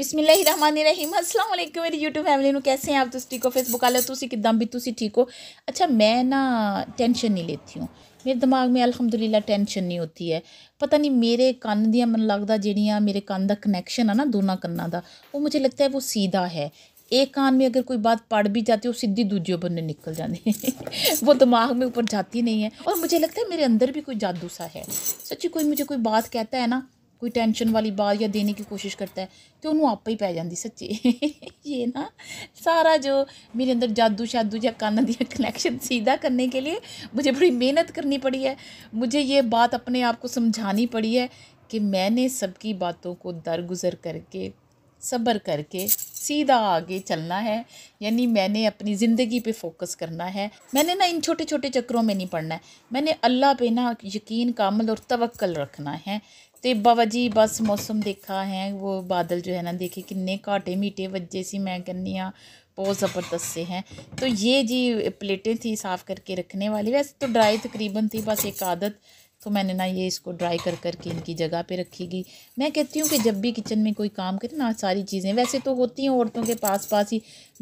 बिस्मिल रहीम असलम मेरी YouTube family कैसे हैं आप तुम ठीक हो फेसबुक वाले तो कि भी तुम ठीक हो अच्छा मैं ना टेंशन नहीं लेती हूँ मेरे दिमाग में अलहमदुल्ला टेंशन नहीं होती है पता नहीं मेरे कान दियाँ मन लगता जीडिया मेरे कन का कनैक्शन है ना दोनों कन्ना का वो मुझे लगता है वो सीधा है एक कान में अगर कोई बात पढ़ भी जाती है वो सीधी दूजे बनने निकल जाती वो दिमाग में ऊपर जाती नहीं है और मुझे लगता है मेरे अंदर भी कोई जादू सा है सच्ची कोई मुझे कोई बात कहता है ना कोई टेंशन वाली बात या देने की कोशिश करता है तो उन्होंने आप ही पै जाती सच्चे ये ना सारा जो मेरे अंदर जादू शादू या कान दिया कनेक्शन सीधा करने के लिए मुझे बड़ी मेहनत करनी पड़ी है मुझे ये बात अपने आप को समझानी पड़ी है कि मैंने सबकी बातों को दरगुजर करके सब्र करके सीधा आगे चलना है यानी मैंने अपनी ज़िंदगी पे फोकस करना है मैंने ना इन छोटे छोटे चक्करों में नहीं पढ़ना है मैंने अल्लाह पे ना यकीन कामल और तवक्ल रखना है तो बाबा जी बस मौसम देखा है वो बादल जो है ना देखे किन्ने काटे मीठे वज्जे सी मैं कहनी हाँ बहुत ज़बरदस्त से हैं तो ये जी प्लेटें थी साफ़ करके रखने वाली वैसे तो ड्राई तकरीबन थी बस एक आदत तो मैंने ना ये इसको ड्राई कर करके इनकी जगह पे गई मैं कहती हूँ कि जब भी किचन में कोई काम करे ना सारी चीज़ें वैसे तो होती हैं औरतों के पास पास ही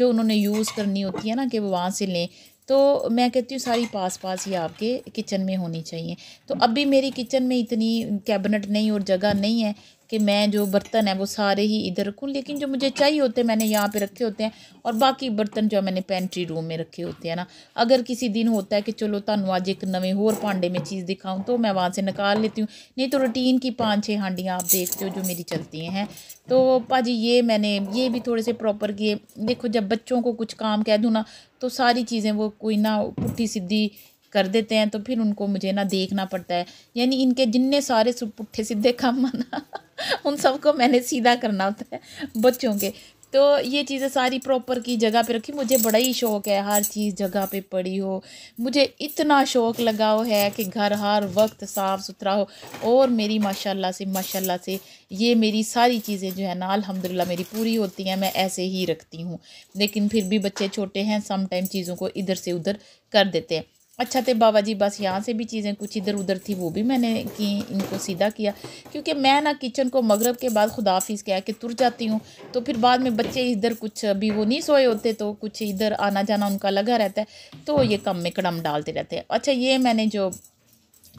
जो उन्होंने यूज़ करनी होती है ना कि वो वहाँ से लें तो मैं कहती हूँ सारी पास पास ही आपके किचन में होनी चाहिए तो अभी मेरी किचन में इतनी कैबिनेट नहीं और जगह नहीं है कि मैं जो बर्तन है वो सारे ही इधर रखूँ लेकिन जो मुझे चाहिए होते हैं मैंने यहाँ पे रखे होते हैं और बाकी बर्तन जो मैंने पेंट्री रूम में रखे होते हैं ना अगर किसी दिन होता है कि चलो ਤੁਹਾਨੂੰ आज एक नवे होर भांडे में चीज़ दिखाऊँ तो मैं वहाँ से निकाल लेती हूँ नहीं तो रूटीन की पाँच छः हांडियाँ आप देखते हो जो मेरी चलती हैं तो भाजी ये मैंने ये भी थोड़े से प्रॉपर किए देखो जब बच्चों को कुछ काम कह दूँ ना तो सारी चीज़ें वो कोई ना पुट्ठी सीधी कर देते हैं तो फिर उनको मुझे ना देखना पड़ता है यानी इनके जितने सारे पुट्ठे सीधे काम आना उन सबको मैंने सीधा करना होता है बच्चों के तो ये चीज़ें सारी प्रॉपर की जगह पे रखी मुझे बड़ा ही शौक है हर चीज़ जगह पे पड़ी हो मुझे इतना शौक लगा हो है कि घर हर वक्त साफ़ सुथरा हो और मेरी माशाल्लाह से माशाल्लाह से ये मेरी सारी चीज़ें जो है ना अल्हम्दुलिल्लाह मेरी पूरी होती हैं मैं ऐसे ही रखती हूँ लेकिन फिर भी बच्चे छोटे हैं समटाइम चीज़ों को इधर से उधर कर देते हैं अच्छा थे बाबा जी बस यहाँ से भी चीज़ें कुछ इधर उधर थी वो भी मैंने की इनको सीधा किया क्योंकि मैं ना किचन को मगरब के बाद कह के आके तुर जाती हूँ तो फिर बाद में बच्चे इधर कुछ अभी वो नहीं सोए होते तो कुछ इधर आना जाना उनका लगा रहता है तो ये कम में कड़म डालते रहते हैं अच्छा ये मैंने जो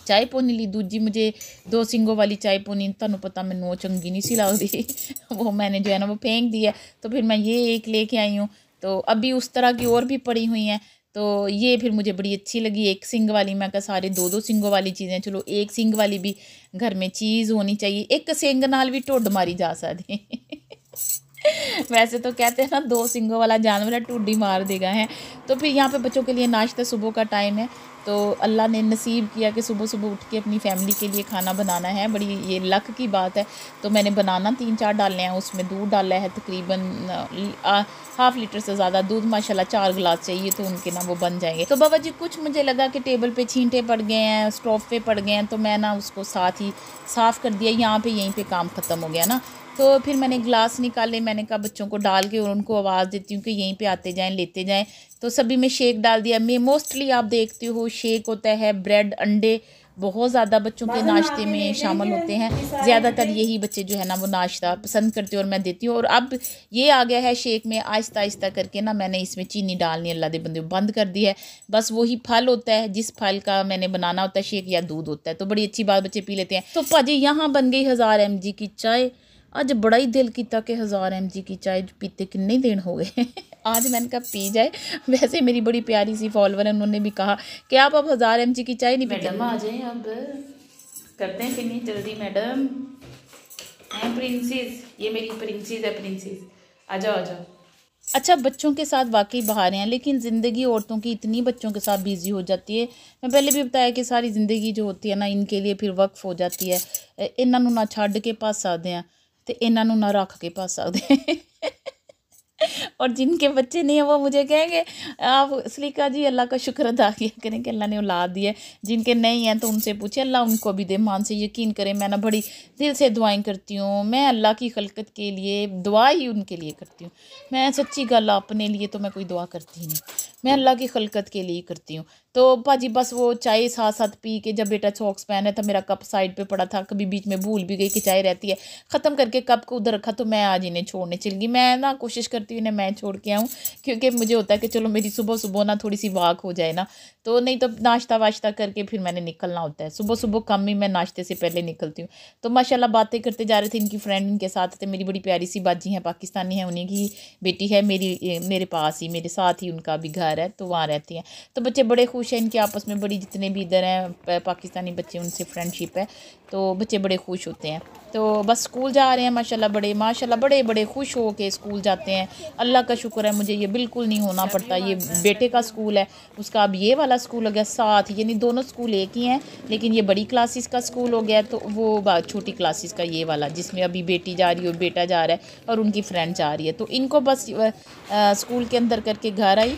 चाय पोनी ली दूजी मुझे दो सिंगों वाली चाय ਪੋਣੀ ਤੁਹਾਨੂੰ पता ਮੈਨੂੰ ਉਹ चंगी नहीं ਸੀ दी वो मैंने जो है ना वो फेंक दी है तो फिर मैं ये एक लेके आई हूँ तो अभी उस तरह की और भी पड़ी हुई हैं तो ये फिर मुझे बड़ी अच्छी लगी एक सिंग वाली मैं कहा सारे दो दो सिंगों वाली चीज़ें चलो एक सिंग वाली भी घर में चीज़ होनी चाहिए एक सिंग नाल भी ढुड मारी जा सकती वैसे तो कहते हैं ना दो सिंगों वाला जानवर है टूडी मार देगा है तो फिर यहाँ पे बच्चों के लिए नाश्ता सुबह का टाइम है तो अल्लाह ने नसीब किया कि सुबह सुबह उठ के अपनी फैमिली के लिए खाना बनाना है बड़ी ये लक की बात है तो मैंने बनाना तीन चार डाले हैं उसमें दूध डाला है तकरीबन हाफ़ लीटर से ज़्यादा दूध माशाल्लाह चार गिलास चाहिए तो उनके ना वो बन जाएंगे तो बाबा जी कुछ मुझे लगा कि टेबल पे छींटे पड़ गए हैं स्टोव पे पड़ गए हैं तो मैं ना उसको साथ ही साफ़ कर दिया यहाँ पर यहीं पर काम ख़त्म हो गया ना तो फिर मैंने ग्लास निकाले मैंने कहा बच्चों को डाल के और उनको आवाज़ देती हूँ कि यहीं पे आते जाएं लेते जाएं तो सभी में शेक डाल दिया मैं मोस्टली आप देखते हो शेक होता है ब्रेड अंडे बहुत ज़्यादा बच्चों के नाश्ते में शामिल होते हैं ज़्यादातर यही बच्चे जो है ना वो नाश्ता पसंद करते हैं और मैं देती हूँ और अब ये आ गया है शेक में आहिस्ता आहिस्ता करके ना मैंने इसमें चीनी डालनी अल्लाह दे बंदे बंद कर दी है बस वही फल होता है जिस फल का मैंने बनाना होता है शेक या दूध होता है तो बड़ी अच्छी बात बच्चे पी लेते हैं तो भाजी यहाँ बन गई हज़ार एम की चाय अज बड़ा ही दिल किया कि हज़ार एम जी की चाय पीते किन्ने दिन हो गए आज मैंने कहा पी जाए वैसे मेरी बड़ी प्यारी सी फॉलोअर है उन्होंने भी कहा कि आप अब हज़ार एम जी की चाय नहीं पीते मैडम आ जाए अब करते हैं कितनी जल्दी मैडम प्रिंसेस ये मेरी प्रिंसेस है प्रिंसेस आ जाओ आ जाओ अच्छा बच्चों के साथ वाकई बाहर हैं लेकिन ज़िंदगी औरतों की इतनी बच्चों के साथ बिज़ी हो जाती है मैं पहले भी बताया कि सारी ज़िंदगी जो होती है ना इनके लिए फिर वक्फ हो जाती है इन्हों ना छड़ के पास आते हैं तो इन्हों ना रख के पा सकते और जिनके बच्चे नहीं हैं वो मुझे कहेंगे आप सलीका जी अल्लाह का शुक्र अदा किया करें कि अल्लाह ने औलाद दी है जिनके नहीं हैं तो उनसे पूछे अल्लाह उनको भी दे मान से यकीन करें मैं ना बड़ी दिल से दुआएं करती हूँ मैं अल्लाह की खलकत के लिए दुआ ही उनके लिए करती हूँ मैं सच्ची गल अपने लिए तो मैं कोई दुआ करती ही नहीं मैं अल्लाह की खलकत के लिए करती हूँ तो भाजी बस वो चाय साथ साथ पी के जब बेटा पहन है तो मेरा कप साइड पे पड़ा था कभी बीच में भूल भी गई कि चाय रहती है ख़त्म करके कप को उधर रखा तो मैं आज इन्हें छोड़ने चल गई मैं ना कोशिश करती हूँ इन्हें मैं छोड़ के आऊँ क्योंकि मुझे होता है कि चलो मेरी सुबह सुबह ना थोड़ी सी वाक हो जाए ना तो नहीं तो नाश्ता वाश्ता करके फिर मैंने निकलना होता है सुबह सुबह कम ही मैं नाश्ते से पहले निकलती हूँ तो माशाला बातें करते जा रहे थे इनकी फ्रेंड इनके साथ थे मेरी बड़ी प्यारी सी बाजी हैं पाकिस्तानी हैं उन्हीं की बेटी है मेरी मेरे पास ही मेरे साथ ही उनका भी घर है तो वहाँ रहती हैं तो बच्चे बड़े खुश खुश है इनके आपस में बड़ी जितने भी इधर हैं पाकिस्तानी बच्चे उनसे फ्रेंडशिप है तो बच्चे बड़े खुश होते हैं तो बस स्कूल जा रहे हैं माशाल्लाह बड़े माशाल्लाह बड़े बड़े खुश हो के स्कूल जाते हैं अल्लाह का शुक्र है मुझे ये बिल्कुल नहीं होना पड़ता ये बेटे का स्कूल है उसका अब ये वाला स्कूल हो गया साथ यानी दोनों स्कूल एक ही हैं लेकिन ये बड़ी क्लासेस का स्कूल हो गया तो वो छोटी क्लासेस का ये वाला जिसमें अभी बेटी जा रही है बेटा जा रहा है और उनकी फ्रेंड जा रही है तो इनको बस स्कूल के अंदर करके घर आई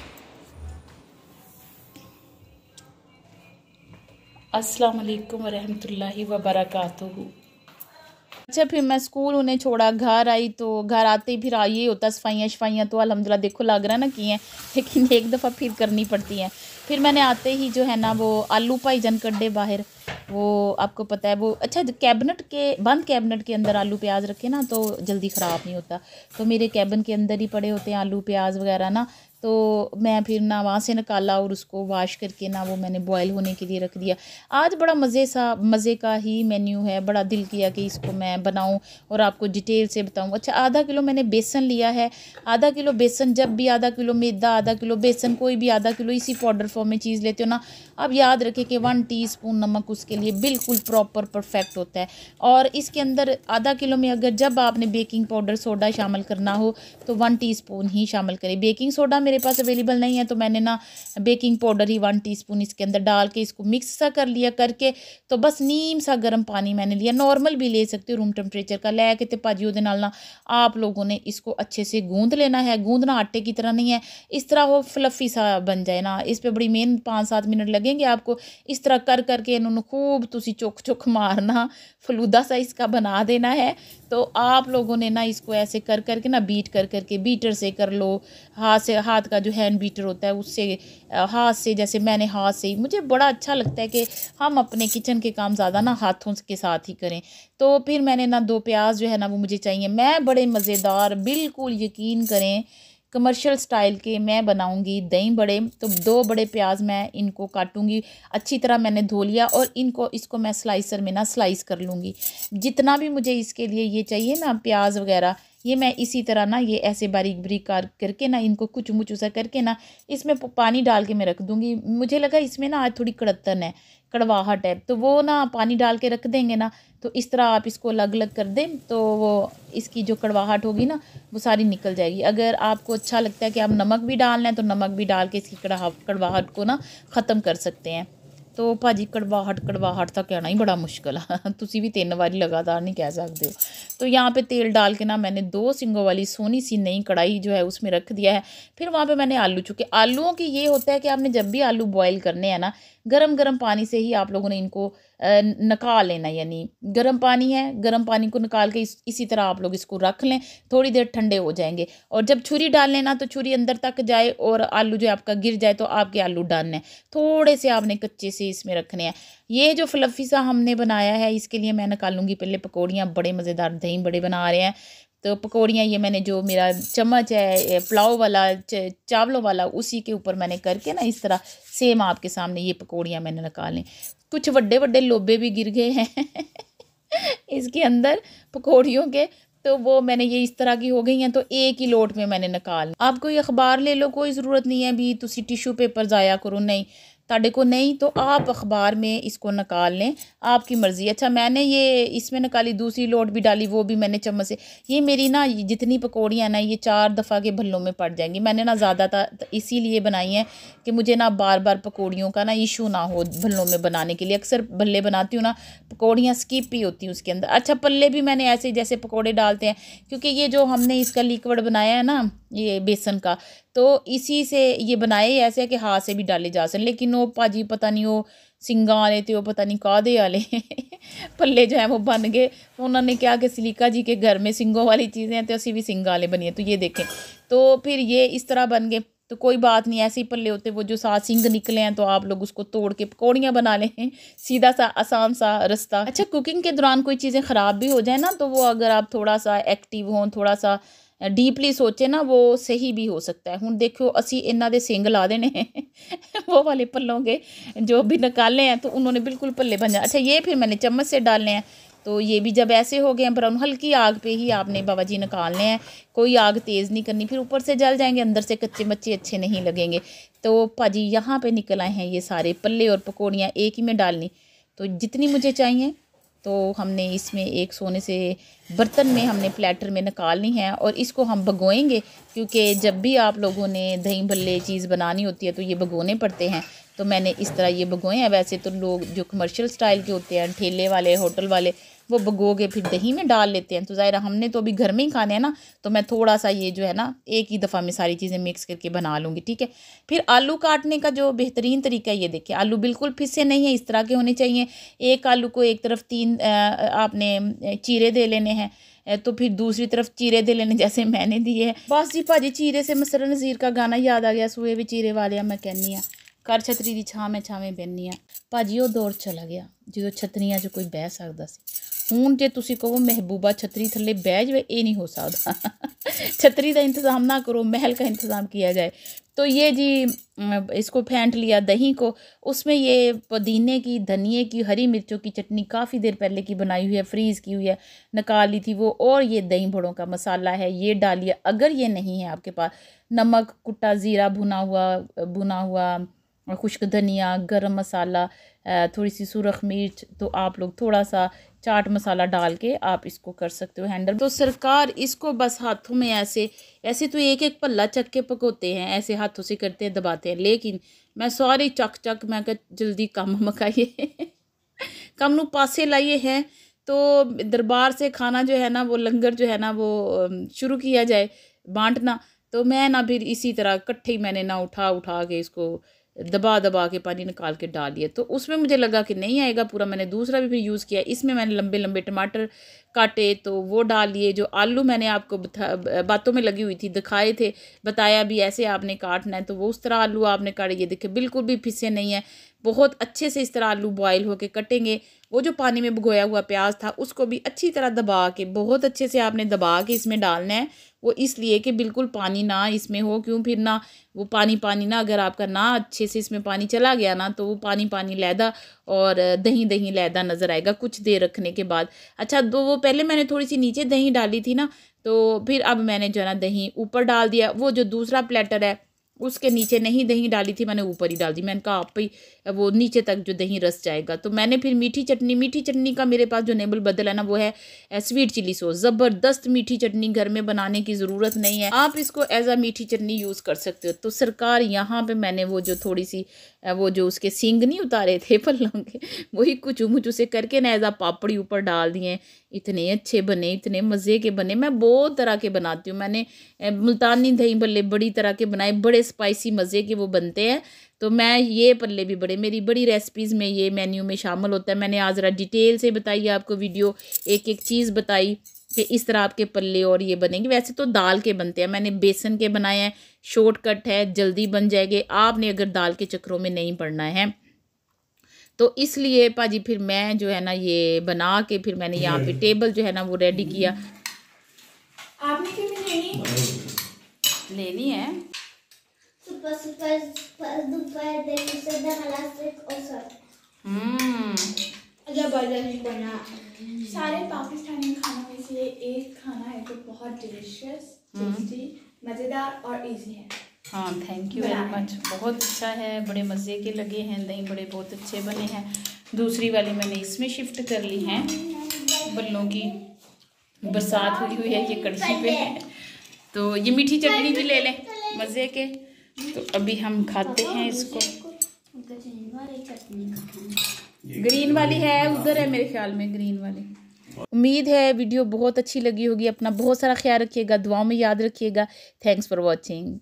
अस्सलाम वालेकुम वरहमतुल्लाहि वबरकातुहू अच्छा फिर मैं स्कूल उन्हें छोड़ा घर आई तो घर आते ही फिर आई होता सफाइयाँ शफाइयाँ तो अलहमदिल्ला देखो लग रहा ना की हैं लेकिन एक दफ़ा फिर करनी पड़ती हैं फिर मैंने आते ही जो है ना वो आलू भाईजन कड्डे बाहर वो आपको पता है वो अच्छा कैबिनेट के बंद कैबिनेट के अंदर आलू प्याज रखे ना तो जल्दी ख़राब नहीं होता तो मेरे कैबिन के अंदर ही पड़े होते हैं आलू प्याज वगैरह ना तो मैं फिर ना वहाँ से निकाला और उसको वाश करके ना वो मैंने बॉयल होने के लिए रख दिया आज बड़ा मज़े सा मज़े का ही मेन्यू है बड़ा दिल किया कि इसको मैं बनाऊँ और आपको डिटेल से बताऊँ अच्छा आधा किलो मैंने बेसन लिया है आधा किलो बेसन जब भी आधा किलो मैदा आधा किलो बेसन कोई भी आधा किलो इसी पाउडर फॉर्म में चीज़ लेते हो ना अब याद रखें कि वन टी नमक उसके लिए बिल्कुल प्रॉपर परफेक्ट होता है और इसके अंदर आधा किलो में अगर जब आपने बेकिंग पाउडर सोडा शामिल करना हो तो वन टी ही शामिल करें बेकिंग सोडा मेरे मेरे पास अवेलेबल नहीं है तो मैंने ना बेकिंग पाउडर ही वन टीस्पून इसके अंदर डाल के इसको मिक्स सा कर लिया करके तो बस नीम सा गर्म पानी मैंने लिया नॉर्मल भी ले सकते हो रूम टेम्परेचर का ਲੈ ਕੇ तो भाजी ਉਹਦੇ ना आप लोगों ने इसको अच्छे से गूंद लेना है गूंदना आटे की तरह नहीं है इस तरह वो फ्लफ़ी सा बन जाए ना इस पर बड़ी मेहनत पाँच सात मिनट लगेंगे आपको इस तरह कर करके इन्होंने खूब तुम चुख चुक मारना फलूदा सा इसका बना देना है तो आप लोगों ने ना इसको ऐसे कर करके ना बीट कर करके बीटर से कर लो हाथ से हाथ हाथ का जो हैंड बीटर होता है उससे हाथ से जैसे मैंने हाथ से ही मुझे बड़ा अच्छा लगता है कि हम अपने किचन के काम ज़्यादा ना हाथों के साथ ही करें तो फिर मैंने ना दो प्याज जो है ना वो मुझे चाहिए मैं बड़े मज़ेदार बिल्कुल यकीन करें कमर्शियल स्टाइल के मैं बनाऊंगी दही बड़े तो दो बड़े प्याज मैं इनको काटूंगी अच्छी तरह मैंने धो लिया और इनको इसको मैं स्लाइसर में ना स्लाइस कर लूँगी जितना भी मुझे इसके लिए ये चाहिए ना प्याज वगैरह ये मैं इसी तरह ना ये ऐसे बारीक बारीक कार करके ना इनको कुछ मुचूसा करके ना इसमें पानी डाल के मैं रख दूँगी मुझे लगा इसमें ना आज थोड़ी कड़तन है कड़वाहट है तो वो ना पानी डाल के रख देंगे ना तो इस तरह आप इसको अलग अलग कर दें तो वो इसकी जो कड़वाहट होगी ना वो सारी निकल जाएगी अगर आपको अच्छा लगता है कि आप नमक भी डालना है तो नमक भी डाल के इसकी कड़ाह कड़वाहट को ना ख़त्म कर सकते हैं तो भाजी कड़वाहट कड़वाहट का कहना ही बड़ा मुश्किल है ਤੁਸੀਂ भी तीन बारी लगातार नहीं कह सकते हो तो यहाँ पे तेल डाल के ना मैंने दो सिंगों वाली सोनी सी नई कढ़ाई जो है उसमें रख दिया है फिर वहाँ पे मैंने आलू चुके आलूओं की ये होता है कि आपने जब भी आलू बॉयल करने हैं ना गरम गरम पानी से ही आप लोगों ने इनको निकाल लेना यानी गर्म पानी है गर्म पानी को निकाल के इस, इसी तरह आप लोग इसको रख लें थोड़ी देर ठंडे हो जाएंगे और जब छुरी डाल लेना तो छुरी अंदर तक जाए और आलू जो आपका गिर जाए तो आपके आलू डालने थोड़े से आपने कच्चे से इसमें रखने हैं ये जो फ्लफी सा हमने बनाया है इसके लिए मैं निकालूंगी पहले पकौड़ियाँ बड़े मज़ेदार दही बड़े बना रहे हैं तो पकौड़ियाँ ये मैंने जो मेरा चम्मच है पुलाव वाला चावलों वाला उसी के ऊपर मैंने करके ना इस तरह सेम आपके सामने ये पकौड़ियाँ मैंने लें कुछ वड्डे वड्डे लोबे भी गिर गए हैं इसके अंदर पकौड़ियों के तो वो मैंने ये इस तरह की हो गई हैं तो एक ही लोट में मैंने निकाल आप कोई अखबार ले लो कोई ज़रूरत नहीं है भी तुम टिशू पेपर ज़ाया करो नहीं ताडे को नहीं तो आप अखबार में इसको निकाल लें आपकी मर्ज़ी अच्छा मैंने ये इसमें निकाली दूसरी लोट भी डाली वो भी मैंने चम्मच से ये मेरी ना जितनी पकौड़ियाँ ना ये चार दफ़ा के भल्लों में पड़ जाएंगी मैंने ना ज़्यादा इसीलिए बनाई हैं कि मुझे ना बार बार पकौड़ियों का ना इशू ना हो भल्लों में बनाने के लिए अक्सर भल्ले बनाती हूँ ना पकौड़ियाँ स्कीप ही होती हैं उसके अंदर अच्छा पल्ले भी मैंने ऐसे जैसे पकौड़े डालते हैं क्योंकि ये जो हमने इसका लिक्विड बनाया है ना ये बेसन का तो इसी से ये बनाए ऐसे कि हाथ से भी डाले जा सकन लेकिन वो भाजी पता नहीं वो सिंगा वाले तो पता नहीं कादे वाले पल्ले जो है वो बन गए उन्होंने कहा कि सिलिका जी के घर में सिंगों वाली चीज़ें हैं तो असी भी सिंगा वाले बनिए तो ये देखें तो फिर ये इस तरह बन गए तो कोई बात नहीं ऐसे ही पल्ले होते वो जो सा सिंग निकले हैं तो आप लोग उसको तोड़ के पकौड़ियाँ बना लें सीधा सा आसान सा रास्ता अच्छा कुकिंग के दौरान कोई चीज़ें ख़राब भी हो जाए ना तो वो अगर आप थोड़ा सा एक्टिव हों थोड़ा सा डीपली ਸੋਚੇ ना वो सही भी हो सकता है हूँ ਦੇਖੋ ਅਸੀਂ इन्हों ਦੇ ला देने ਦੇਣੇ वो वाले पल्लों के जो भी निकाले हैं तो उन्होंने बिल्कुल पल्ले बन जाए अच्छा ये फिर मैंने चम्मच से डालने हैं तो ये भी जब ऐसे हो गए ब्राउन हल्की आग पे ही आपने बाबा जी निकालने हैं कोई आग तेज़ नहीं करनी फिर ऊपर से जल जाएंगे अंदर से कच्चे मच्चे अच्छे नहीं लगेंगे तो भाजी यहाँ पे निकल आए हैं ये सारे पल्ले और पकौड़ियाँ एक ही में डालनी तो जितनी मुझे चाहिए तो हमने इसमें एक सोने से बर्तन में हमने प्लेटर में निकालनी है और इसको हम भगोएंगे क्योंकि जब भी आप लोगों ने दही भल्ले चीज़ बनानी होती है तो ये भगोने पड़ते हैं तो मैंने इस तरह ये भगोए हैं वैसे तो लोग जो कमर्शियल स्टाइल के होते हैं ठेले वाले होटल वाले वो भगो के फिर दही में डाल लेते हैं तो ज़ाहिर हमने तो अभी घर में ही खाने हैं ना तो मैं थोड़ा सा ये जो है ना एक ही दफ़ा में सारी चीज़ें मिक्स करके बना लूँगी ठीक है फिर आलू काटने का जो बेहतरीन तरीका है ये देखिए आलू बिल्कुल फिसे नहीं है इस तरह के होने चाहिए एक आलू को एक तरफ तीन आपने चीरे दे लेने हैं तो फिर दूसरी तरफ चीरे दे लेने जैसे मैंने दिए है बस जी भाजी चीरे से मसर नज़ीर का गाना याद आ गया सूए भी चीरे वाले मैं कहनी हाँ कर छतरी की छावें छावें बहनी हाँ भाजी वो दौर चला गया जो छतरियाँ जो कोई बह सकता ਸਕਦਾ हूँ जो तुम कहो महबूबा छतरी थले बह जाए ये नहीं हो सकता छतरी का इंतज़ाम ना करो महल का इंतज़ाम किया जाए तो ये जी इसको फेंट लिया दही को उसमें ये पुदीने की धनिए की हरी मिर्चों की चटनी काफ़ी देर पहले की बनाई हुई है फ्रीज़ की हुई है निकाल ली थी वो और ये दही भड़ों का मसाला है ये डालिए अगर ये नहीं है आपके पास नमक कुट्टा ज़ीरा भुना हुआ भुना हुआ खुश्क धनिया गरम मसाला थोड़ी सी सुरख मिर्च तो आप लोग थोड़ा सा चाट मसाला डाल के आप इसको कर सकते हो हैंडल तो सरकार इसको बस हाथों में ऐसे ऐसे तो एक एक पल्ला चक के पकोते हैं ऐसे हाथों से करते हैं दबाते हैं लेकिन मैं सारे चक चक मैं कर जल्दी कम मकाइए कम न पासे लाइए हैं तो दरबार से खाना जो है ना वो लंगर जो है ना वो शुरू किया जाए बांटना तो मैं ना फिर इसी तरह कट्ठे मैंने ना उठा उठा के इसको दबा दबा के पानी निकाल के डाल दिया तो उसमें मुझे लगा कि नहीं आएगा पूरा मैंने दूसरा भी फिर यूज़ किया इसमें मैंने लंबे लंबे टमाटर काटे तो वो डाल लिए जो आलू मैंने आपको बातों में लगी हुई थी दिखाए थे बताया भी ऐसे आपने काटना है तो वो उस तरह आलू आपने काटे ये देखे बिल्कुल भी फिसे नहीं है बहुत अच्छे से इस तरह आलू बॉयल होके कटेंगे वो जो पानी में भगोया हुआ प्याज था उसको भी अच्छी तरह दबा के बहुत अच्छे से आपने दबा के इसमें डालना है वो इसलिए कि बिल्कुल पानी ना इसमें हो क्यों फिर ना वो पानी पानी ना अगर आपका ना अच्छे से इसमें पानी चला गया ना तो वो पानी पानी लैदा और दही दही लैदा नज़र आएगा कुछ देर रखने के बाद अच्छा तो वो पहले मैंने थोड़ी सी नीचे दही डाली थी ना तो फिर अब मैंने जो है ना दही ऊपर डाल दिया वो जो दूसरा प्लेटर है उसके नीचे नहीं दही डाली थी मैंने ऊपर ही डाल दी मैंने कहा आप ही वो नीचे तक जो दही रस जाएगा तो मैंने फिर मीठी चटनी मीठी चटनी का मेरे पास जो नेबल बदल है ना वो है स्वीट चिली सॉस ज़बरदस्त मीठी चटनी घर में बनाने की ज़रूरत नहीं है आप इसको एज आ मीठी चटनी यूज़ कर सकते हो तो सरकार यहाँ पर मैंने वो जो थोड़ी सी वो जो उसके सींग नहीं उतारे थे पल्लों के वही कुछ मुझ उसे करके ना एज आ पापड़ी ऊपर डाल दिए इतने अच्छे बने इतने मज़े के बने मैं बहुत तरह के बनाती हूँ मैंने मुल्तानी दही बल्ले बड़ी तरह के बनाए बड़े स्पाइसी मज़े के वो बनते हैं तो मैं ये पल्ले भी बड़े मेरी बड़ी रेसिपीज़ में ये मेन्यू में शामिल होता है मैंने आज ज़रा डिटेल से बताई आपको वीडियो एक एक चीज़ बताई कि इस तरह आपके पल्ले और ये बनेंगे वैसे तो दाल के बनते हैं मैंने बेसन के बनाए हैं शॉर्टकट है जल्दी बन जाएंगे आपने अगर दाल के चक्करों में नहीं पड़ना है तो इसलिए भाजी फिर मैं जो है ना ये बना के फिर मैंने यहाँ पे टेबल जो है ना वो रेडी किया आपने लेनी है Super, super, super, duper delicioso de elastic Ausar हम्म जबरदस्त बना सारे पाकिस्तानी खानों में से एक खाना है जो बहुत डिलीशियस टेस्टी hmm. मज़ेदार और इजी है हाँ थैंक यू वेरी मच बहुत अच्छा है बड़े मज़े के लगे हैं दही बड़े बहुत अच्छे बने हैं दूसरी वाली मैंने इसमें शिफ्ट कर ली है बल्लों की बरसात हुई हुई है ये कड़छी पे है तो ये मीठी चटनी भी ले लें मज़े के तो अभी हम खाते हैं इसको ग्रीन वाली है उधर है मेरे ख्याल में ग्रीन वाली उम्मीद है वीडियो बहुत अच्छी लगी होगी अपना बहुत सारा ख्याल रखिएगा दुआओं में याद रखिएगा थैंक्स फॉर वॉचिंग